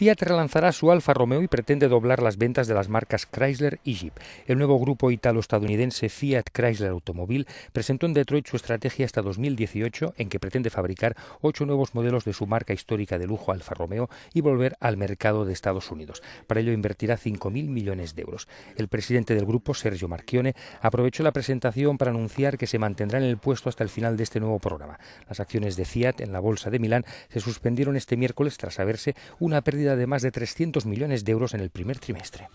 Fiat relanzará su Alfa Romeo y pretende doblar las ventas de las marcas Chrysler y Jeep. El nuevo grupo italo-estadounidense Fiat Chrysler Automobile presentó en Detroit su estrategia hasta 2018 en que pretende fabricar ocho nuevos modelos de su marca histórica de lujo Alfa Romeo y volver al mercado de Estados Unidos. Para ello invertirá 5.000 millones de euros. El presidente del grupo, Sergio Marchione, aprovechó la presentación para anunciar que se mantendrá en el puesto hasta el final de este nuevo programa. Las acciones de Fiat en la Bolsa de Milán se suspendieron este miércoles tras haberse una pérdida de más de 300 millones de euros en el primer trimestre.